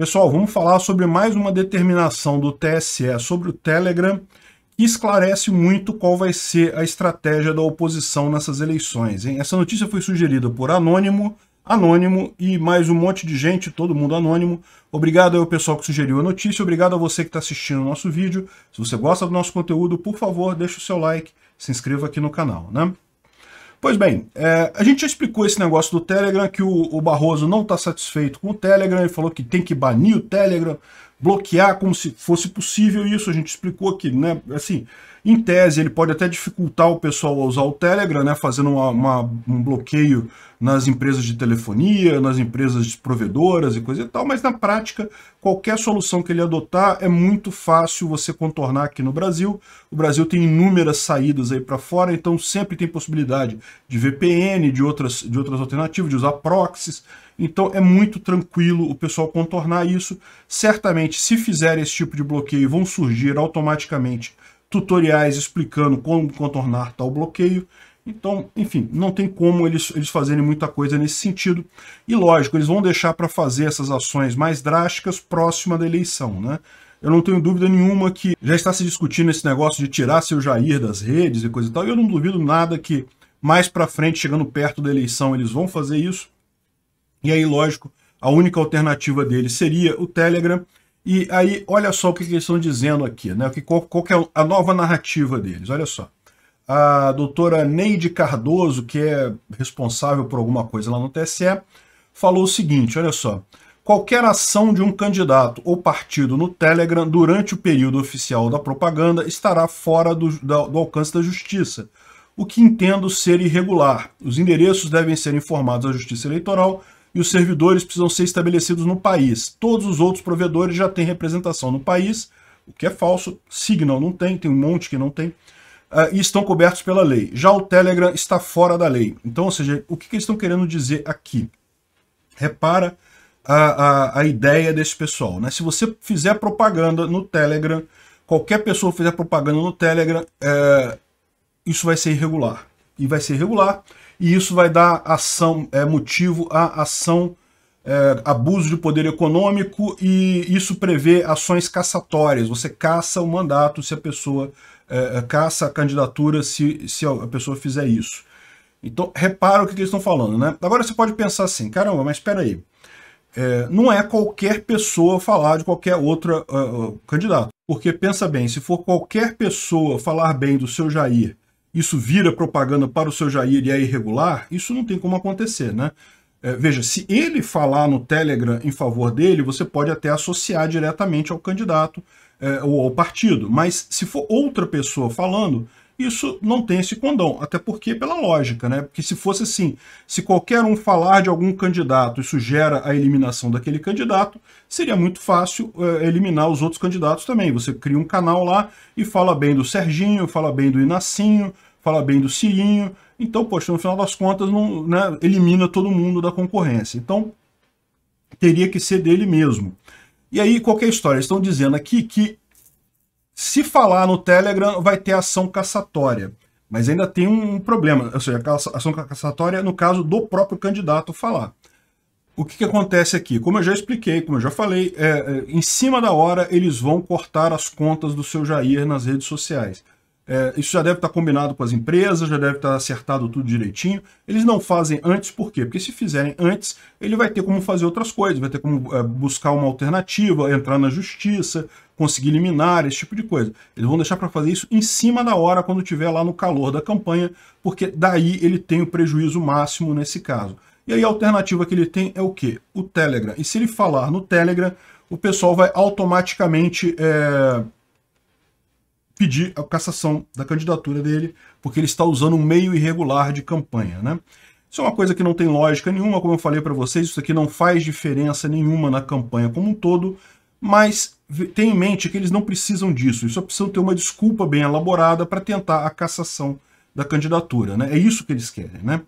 Pessoal, vamos falar sobre mais uma determinação do TSE sobre o Telegram que esclarece muito qual vai ser a estratégia da oposição nessas eleições. Hein? Essa notícia foi sugerida por Anônimo, Anônimo e mais um monte de gente, todo mundo anônimo. Obrigado ao pessoal que sugeriu a notícia, obrigado a você que está assistindo o nosso vídeo. Se você gosta do nosso conteúdo, por favor, deixe o seu like, se inscreva aqui no canal. né? Pois bem, é, a gente já explicou esse negócio do Telegram, que o, o Barroso não está satisfeito com o Telegram, ele falou que tem que banir o Telegram, bloquear como se fosse possível isso, a gente explicou aqui, né? Assim, em tese, ele pode até dificultar o pessoal a usar o Telegram, né? Fazendo uma, uma, um bloqueio nas empresas de telefonia, nas empresas provedoras e coisa e tal, mas na prática, qualquer solução que ele adotar é muito fácil você contornar aqui no Brasil. O Brasil tem inúmeras saídas aí para fora, então sempre tem possibilidade de VPN, de outras, de outras alternativas, de usar proxies. Então é muito tranquilo o pessoal contornar isso. Certamente provavelmente, se fizer esse tipo de bloqueio, vão surgir automaticamente tutoriais explicando como contornar tal bloqueio. Então, enfim, não tem como eles, eles fazerem muita coisa nesse sentido. E lógico, eles vão deixar para fazer essas ações mais drásticas próxima da eleição, né? Eu não tenho dúvida nenhuma que já está se discutindo esse negócio de tirar seu Jair das redes e coisa e tal. eu não duvido nada que mais para frente, chegando perto da eleição, eles vão fazer isso. E aí, lógico, a única alternativa dele seria o Telegram. E aí, olha só o que eles estão dizendo aqui, né? Que, qual, qual que é a nova narrativa deles, olha só. A doutora Neide Cardoso, que é responsável por alguma coisa lá no TSE, falou o seguinte, olha só. Qualquer ação de um candidato ou partido no Telegram durante o período oficial da propaganda estará fora do, do alcance da justiça, o que entendo ser irregular. Os endereços devem ser informados à Justiça Eleitoral e os servidores precisam ser estabelecidos no país. Todos os outros provedores já têm representação no país, o que é falso. Signal não tem, tem um monte que não tem. Uh, e estão cobertos pela lei. Já o Telegram está fora da lei. Então, ou seja, o que, que eles estão querendo dizer aqui? Repara a, a, a, ideia desse pessoal. Né? Se você fizer propaganda no Telegram, qualquer pessoa fizer propaganda no Telegram, é, isso vai ser irregular. E vai ser irregular e isso vai dar ação, é, motivo a ação, é, abuso de poder econômico, e isso prevê ações caçatórias. Você caça o mandato se a pessoa é, é, caça a candidatura se, se a pessoa fizer isso. Então, repara o que, que eles estão falando, né? Agora você pode pensar assim, caramba, mas espera aí. É, não é qualquer pessoa falar de qualquer outro uh, ah, ah, candidato. Porque, pensa bem, se for qualquer pessoa falar bem do seu Jair isso vira propaganda para o seu Jair e é irregular, isso não tem como acontecer, né? É, veja, se ele falar no Telegram em favor dele, você pode até associar diretamente ao candidato é, ou ao partido. Mas se for outra pessoa falando, isso não tem esse condão, até porque pela lógica, né? Porque se fosse assim, se qualquer um falar de algum candidato, isso gera a eliminação daquele candidato, seria muito fácil uh, eliminar os outros candidatos também. Você cria um canal lá e fala bem do Serginho, fala bem do Inacinho, fala bem do Cirinho. Então, poxa, no final das contas, não, né, elimina todo mundo da concorrência. Então, teria que ser dele mesmo. E aí, qualquer é história, estão dizendo aqui que se falar no Telegram, vai ter ação cassatória. Mas ainda tem um problema, ou seja, a ação cassatória no caso do próprio candidato falar. O que, que acontece aqui? Como eu já expliquei, como eu já falei, é, é em cima da hora eles vão cortar as contas do seu Jair nas redes sociais. É, isso já deve estar combinado com as empresas, já deve estar acertado tudo direitinho. Eles não fazem antes, por quê? Porque se fizerem antes, ele vai ter como fazer outras coisas, vai ter como é, buscar uma alternativa, entrar na justiça, conseguir liminar, esse tipo de coisa. Eles vão deixar para fazer isso em cima da hora, quando estiver lá no calor da campanha, porque daí ele tem o prejuízo máximo nesse caso. E aí a alternativa que ele tem é o quê? O Telegram. E se ele falar no Telegram, o pessoal vai automaticamente... É pedir a cassação da candidatura dele, porque ele está usando um meio irregular de campanha. Né? Isso é uma coisa que não tem lógica nenhuma, como eu falei para vocês, isso aqui não faz diferença nenhuma na campanha como um todo, mas tenha em mente que eles não precisam disso, eles só precisam ter uma desculpa bem elaborada para tentar a cassação da candidatura. Né? É isso que eles querem. Né?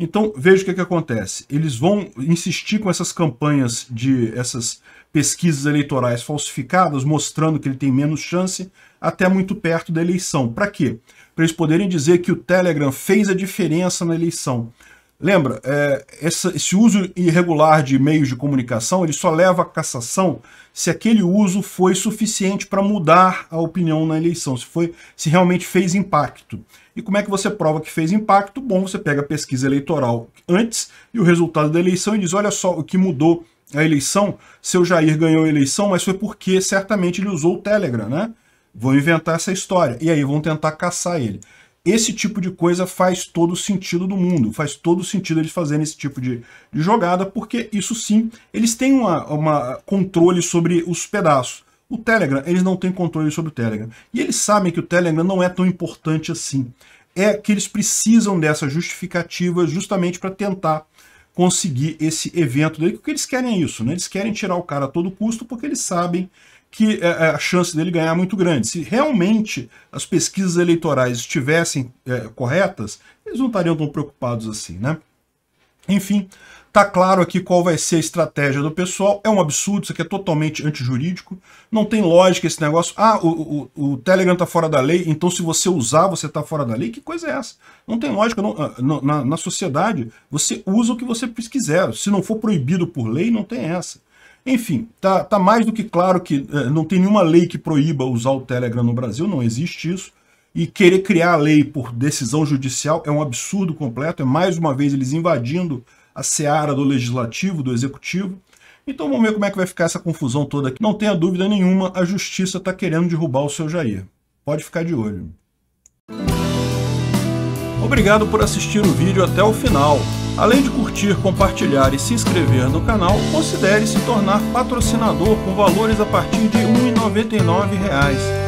Então, veja o que, que acontece. Eles vão insistir com essas campanhas de essas pesquisas eleitorais falsificadas, mostrando que ele tem menos chance até muito perto da eleição. Para quê? Para eles poderem dizer que o Telegram fez a diferença na eleição. Lembra, é, essa, esse uso irregular de meios de comunicação ele só leva à cassação se aquele uso foi suficiente para mudar a opinião na eleição, se, foi, se realmente fez impacto. E como é que você prova que fez impacto? Bom, você pega a pesquisa eleitoral antes e o resultado da eleição e diz: olha só o que mudou a eleição, seu Jair ganhou a eleição, mas foi porque certamente ele usou o Telegram, né? Vão inventar essa história. E aí vão tentar caçar ele. Esse tipo de coisa faz todo sentido do mundo, faz todo sentido eles fazerem esse tipo de, de jogada, porque isso sim, eles têm um uma controle sobre os pedaços. O Telegram, eles não têm controle sobre o Telegram. E eles sabem que o Telegram não é tão importante assim. É que eles precisam dessa justificativa justamente para tentar conseguir esse evento daí, porque eles querem é isso, né? Eles querem tirar o cara a todo custo porque eles sabem que é, é, a chance dele ganhar é muito grande. Se realmente as pesquisas eleitorais estivessem é, corretas, eles não estariam tão preocupados assim, né? Enfim, tá claro aqui qual vai ser a estratégia do pessoal. É um absurdo, isso aqui é totalmente antijurídico. Não tem lógica esse negócio. Ah, o, o, o Telegram tá fora da lei, então se você usar, você tá fora da lei. Que coisa é essa? Não tem lógica. Não, ah, na, na sociedade, você usa o que você quiser. Se não for proibido por lei, não tem essa. Enfim, tá, tá mais do que claro que eh, não tem nenhuma lei que proíba usar o Telegram no Brasil, não existe isso e querer criar a lei por decisão judicial é um absurdo completo, é mais uma vez eles invadindo a seara do legislativo, do executivo. Então vamos ver como é que vai ficar essa confusão toda aqui. Não tenha dúvida nenhuma, a justiça está querendo derrubar o seu Jair. Pode ficar de olho. Obrigado por assistir o vídeo até o final. Além de curtir, compartilhar e se inscrever no canal, considere se tornar patrocinador com valores a partir de R$ 1,99